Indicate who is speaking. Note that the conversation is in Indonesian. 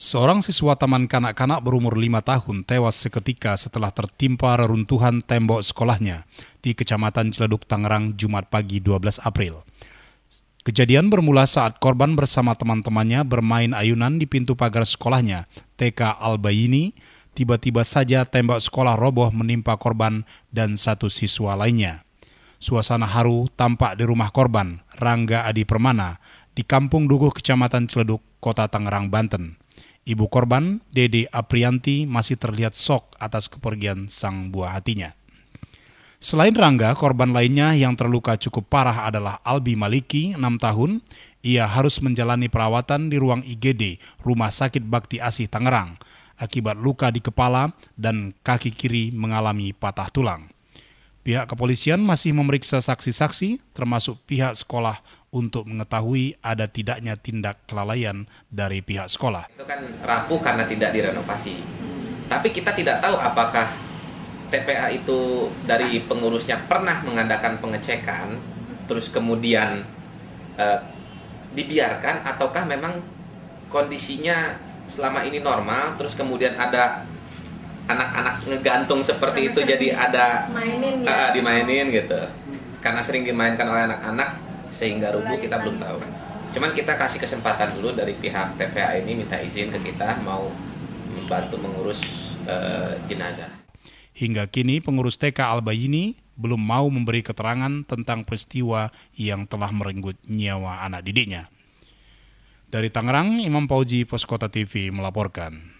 Speaker 1: Seorang siswa taman kanak-kanak berumur lima tahun tewas seketika setelah tertimpa reruntuhan tembok sekolahnya di Kecamatan Ciledug, Tangerang, Jumat pagi 12 April. Kejadian bermula saat korban bersama teman-temannya bermain ayunan di pintu pagar sekolahnya, TK Albayini, tiba-tiba saja tembok sekolah roboh menimpa korban dan satu siswa lainnya. Suasana haru tampak di rumah korban, Rangga Adi Permana, di Kampung Duguh, Kecamatan Ciledug, Kota Tangerang, Banten. Ibu korban, Dede Aprianti, masih terlihat sok atas kepergian sang buah hatinya. Selain Rangga, korban lainnya yang terluka cukup parah adalah Albi Maliki, 6 tahun. Ia harus menjalani perawatan di ruang IGD Rumah Sakit Bakti Asih Tangerang akibat luka di kepala dan kaki kiri mengalami patah tulang. Pihak kepolisian masih memeriksa saksi-saksi termasuk pihak sekolah untuk mengetahui ada tidaknya tindak kelalaian dari pihak sekolah.
Speaker 2: Itu kan rapuh karena tidak direnovasi. Tapi kita tidak tahu apakah TPA itu dari pengurusnya pernah mengadakan pengecekan, terus kemudian eh, dibiarkan ataukah memang kondisinya selama ini normal, terus kemudian ada anak-anak ngegantung seperti karena itu jadi ada mainin e, ya. uh, dimainin gitu karena sering dimainkan oleh anak-anak sehingga rubuh kita belum tahu cuman kita kasih kesempatan dulu dari pihak TPA ini minta izin ke kita mau membantu mengurus e, jenazah. Hingga
Speaker 1: kini pengurus TK Albayini belum mau memberi keterangan tentang peristiwa yang telah merenggut nyawa anak didiknya. Dari Tangerang, Imam Pauji Poskota TV melaporkan.